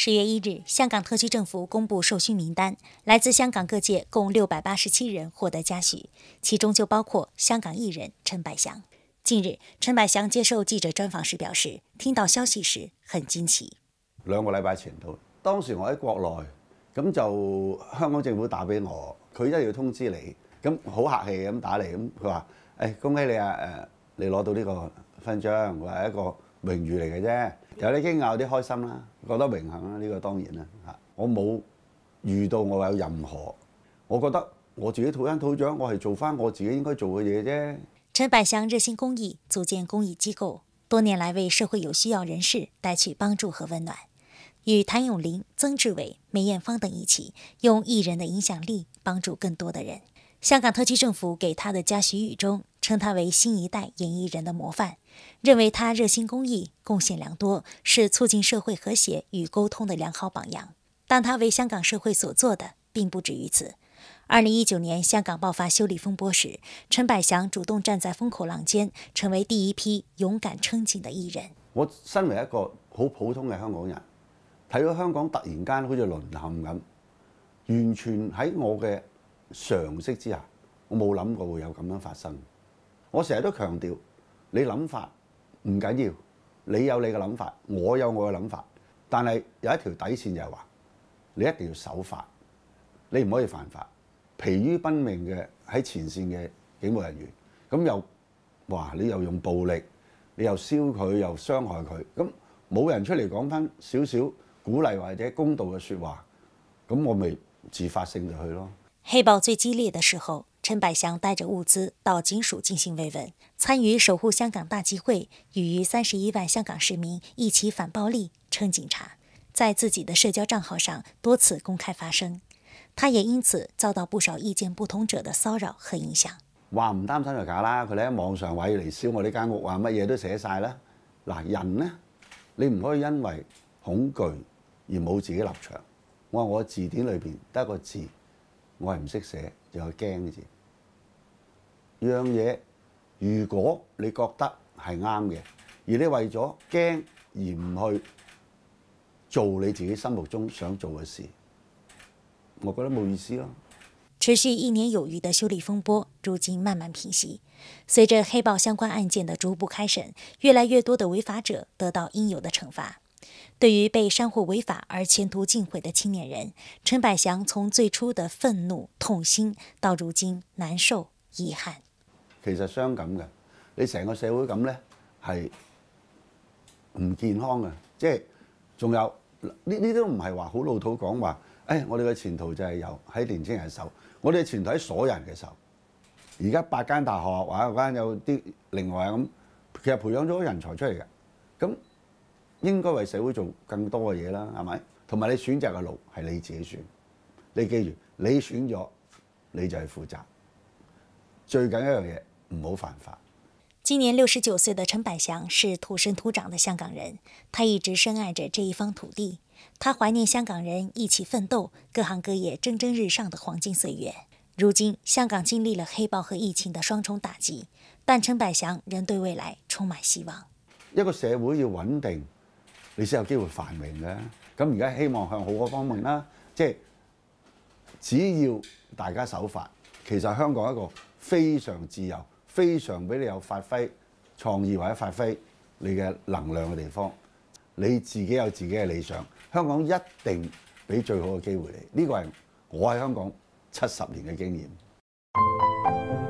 十月一日，香港特区政府公布授勋名单，来自香港各界共六百八十七人获得嘉许，其中就包括香港艺人陈百祥。近日，陈百祥接受记者专访时表示，听到消息时很惊奇。两个礼拜前到，当时我喺国内，咁就香港政府打俾我，佢一要通知你，咁好客气咁打嚟，咁佢话：，诶恭喜你啊，诶，你攞到呢个勋章，系一个。榮譽嚟嘅啫，有啲驚訝，有啲開心啦，覺得榮幸啦，呢個當然啦嚇。我冇遇到我有任何，我覺得我自己土生土長，我係做翻我自己應該做嘅嘢啫。陳百祥熱心公益，組建公益機構，多年來為社會有需要人士帶去幫助和温暖，與譚咏麟、曾志偉、梅艷芳等一起，用藝人的影響力幫助更多的人。香港特區政府給他的嘉許語中。称他为新一代演艺人的模范，认为他热心公益，贡献良多，是促进社会和谐与沟通的良好榜样。但他为香港社会所做的，并不止于此。二零一九年香港爆发修理风波时，陈百祥主动站在风口浪尖，成为第一批勇敢撑警的艺人。我身为一个好普通嘅香港人，睇到香港突然间好似沦陷咁，完全喺我嘅常识之下，我冇谂过会有咁样发生。我成日都強調，你諗法唔緊要，你有你嘅諗法，我有我嘅諗法，但係有一條底線就係話，你一定要守法，你唔可以犯法。疲於奔命嘅喺前線嘅警務人員，咁又哇，你又用暴力，你又燒佢，又傷害佢，咁冇人出嚟講翻少少鼓勵或者公道嘅説話，咁我咪自發性就去咯。黑暴最激烈嘅時候。陈百祥带着物资到警署进行慰问，参与守护香港大集会，与三十一万香港市民一起反暴力、称警察，在自己的社交账号上多次公开发声，他也因此遭到不少意见不同者的骚扰和影响。话唔担心就假啦，佢哋喺网上话要嚟烧我呢间屋，话乜嘢都写晒啦。嗱，人呢，你唔可以因为恐惧而冇自己立场。我话我字典里边得一个字，我系唔识写。就惊啫。样嘢如果你觉得系啱嘅，而你为咗惊而唔去做你自己心目中想做嘅事，我觉得冇意思咯。持续一年有余的修理风波，如今慢慢平息。随着黑豹相关案件的逐步开审，越来越多的违法者得到应有的惩罚。对于被山货违法而前途尽毁的青年人，陈百祥从最初的愤怒、痛心到如今难受、遗憾，其实伤感嘅。你成个社会咁咧，系唔健康嘅。即系仲有呢？呢都唔系话好老土讲话。诶，我哋嘅前途就系由喺年青人手，我哋嘅前途喺所有人嘅手。而家八间大学，或者有间有啲另外咁，其实培养咗人才出嚟嘅。咁。應該為社會做更多嘅嘢啦，係咪？同埋你選擇嘅路係你自己選，你記住，你選咗你就係負責。最緊一樣嘢，唔好犯法。今年六十九歲的陳百祥是土生土長的香港人，他一直深愛着這一方土地。他懷念香港人一起奮鬥、各行各業蒸蒸日上的黃金歲月。如今香港經歷了黑暴和疫情的雙重打擊，但陳百祥仍對未來充滿希望。一個社會要穩定。你先有機會繁榮嘅，咁而家希望向好嗰方面啦，即係只要大家守法，其實香港一個非常自由、非常俾你有發揮創意或者發揮你嘅能量嘅地方。你自己有自己嘅理想，香港一定俾最好嘅機會你。呢個係我喺香港七十年嘅經驗。